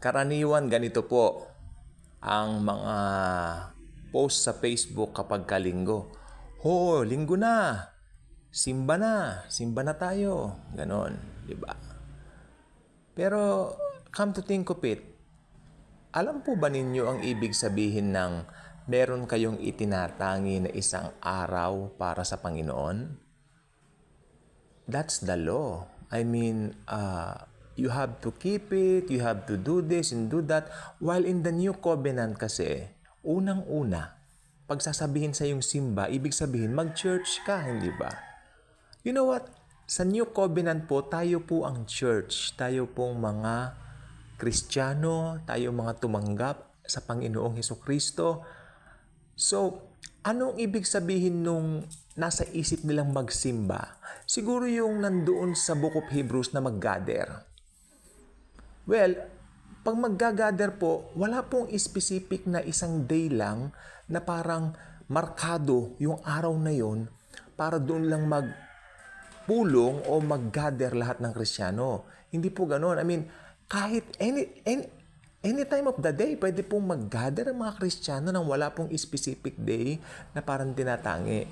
Karaniwan ganito po ang mga post sa Facebook kapag kalinggo. Ho, linggo na. Simba na. Simba na tayo. Ganon, di ba? Pero come to think of it, alam po ba ninyo ang ibig sabihin ng meron kayong itinatangi na isang araw para sa Panginoon? That's the law. I mean, uh, You have to keep it, you have to do this and do that. While in the new covenant kasi, unang-una, pagsasabihin sa yung simba, ibig sabihin mag-church ka, hindi ba? You know what? Sa new covenant po, tayo po ang church. Tayo pong mga Kristiyano, tayo mga tumanggap sa Panginoong Heso Kristo. So, anong ibig sabihin nung nasa isip nilang magsimba? Siguro yung nandoon sa Book of Hebrews na mag-gather. Well, pag mag-gather po, wala pong specific na isang day lang na parang markado yung araw na yon para doon lang magpulong o mag-gather lahat ng Kristiyano. Hindi po ganoon. I mean, kahit any, any, any time of the day, pwede pong mag-gather ang mga Kristiyano nang wala pong specific day na parang tinatangi.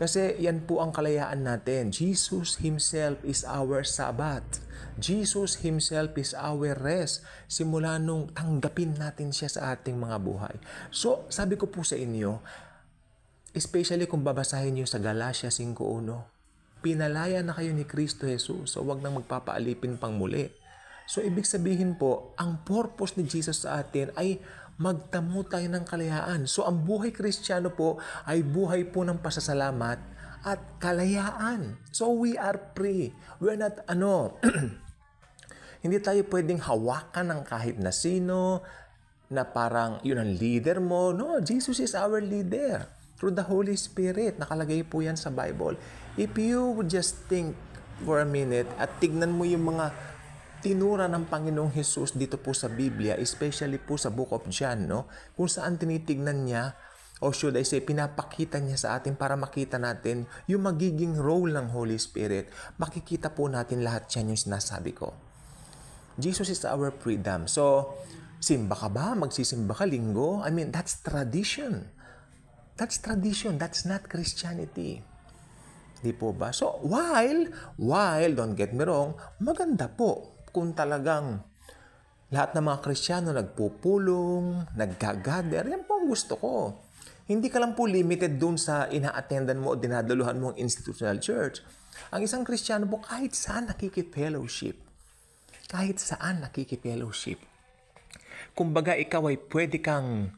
Kasi yan po ang kalayaan natin. Jesus Himself is our Sabbath. Jesus Himself is our rest simula nung tanggapin natin siya sa ating mga buhay. So, sabi ko po sa inyo, especially kung babasahin niyo sa Galatia 5.1, pinalaya na kayo ni Kristo Jesus, so wag nang magpapaalipin pang muli. So, ibig sabihin po, ang purpose ni Jesus sa atin ay magtamo tayo ng kalayaan. So, ang buhay kristyano po ay buhay po ng pasasalamat at kalayaan. So we are free. We're not ano, hindi tayo pwedeng hawakan ng kahit na sino na parang yun ang leader mo. No, Jesus is our leader through the Holy Spirit. Nakalagay po yan sa Bible. If you just think for a minute at tignan mo yung mga tinura ng Panginoong Hesus dito po sa Biblia, especially po sa Book of John, no? kung saan tinitignan niya o should I say, pinapakita niya sa atin para makita natin yung magiging role ng Holy Spirit. Makikita po natin lahat yan yung sinasabi ko. Jesus is our freedom. So, simba ka ba? Magsisimba ka linggo? I mean, that's tradition. That's tradition. That's not Christianity. Di po ba? So, while, while, don't get me wrong, maganda po kung talagang lahat ng mga Kristiyano nagpupulong, naggagather. Yan po ang gusto ko hindi ka lang po limited dun sa ina-attendan mo o dinadaluhan mo ang institutional church. Ang isang Kristiyano po kahit saan nakikipellowship. Kahit saan nakikipellowship. Kumbaga ikaw ay pwede kang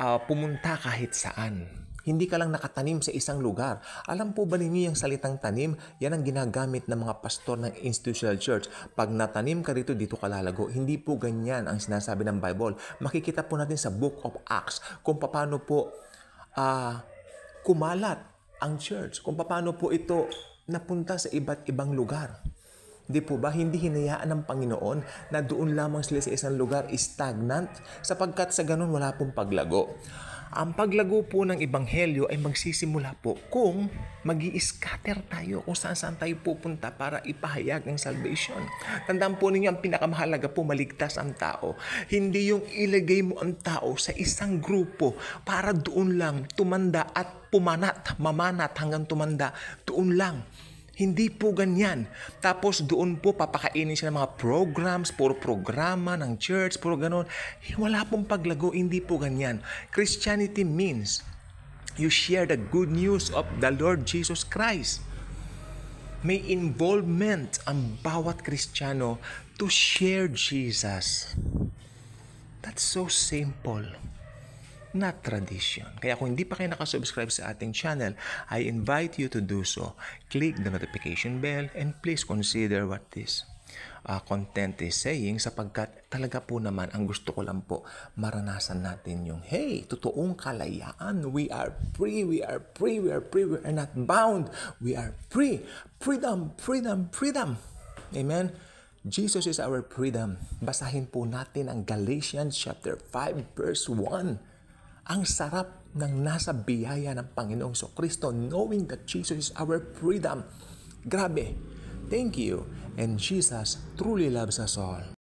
uh, pumunta kahit saan. Hindi ka lang nakatanim sa isang lugar. Alam po ba ninyo yung salitang tanim? Yan ang ginagamit ng mga pastor ng institutional church. Pag natanim ka rito, dito ka lalago. Hindi po ganyan ang sinasabi ng Bible. Makikita po natin sa Book of Acts kung paano po uh, kumalat ang church, kung paano po ito napunta sa iba't ibang lugar. Di po ba hindi hinayaan ng Panginoon na doon lamang sila sa isang lugar stagnant sapagkat sa ganun wala pong paglago. Ang paglago po ng Ebanghelyo ay magsisimula po kung mag scatter tayo o saan saan tayo pupunta para ipahayag ng salvation. Tandaan po ninyo ang pinakamahalaga po maligtas ang tao. Hindi yung ilagay mo ang tao sa isang grupo para doon lang tumanda at pumanat, mamanat hanggang tumanda. Doon lang hindi po ganyan. Tapos doon po papakainin siya ng mga programs, puro programa ng church, puro ganun. Eh, wala pong paglago, hindi po ganyan. Christianity means you share the good news of the Lord Jesus Christ. May involvement ang bawat Kristiyano to share Jesus. That's so simple na tradisyon. Kaya kung hindi pa kayo nakasubscribe sa ating channel, I invite you to do so. Click the notification bell and please consider what this uh, content is saying sapagkat talaga po naman ang gusto ko lang po maranasan natin yung hey, totoong kalayaan. We are free, we are free, we are free, we are not bound. We are free. Freedom, freedom, freedom. Amen. Jesus is our freedom. Basahin po natin ang Galatians chapter 5 verse 1. Ang sarap ng nasa biyaya ng Panginoong So Kristo, knowing that Jesus is our freedom. Grabe. Thank you. And Jesus truly loves us all.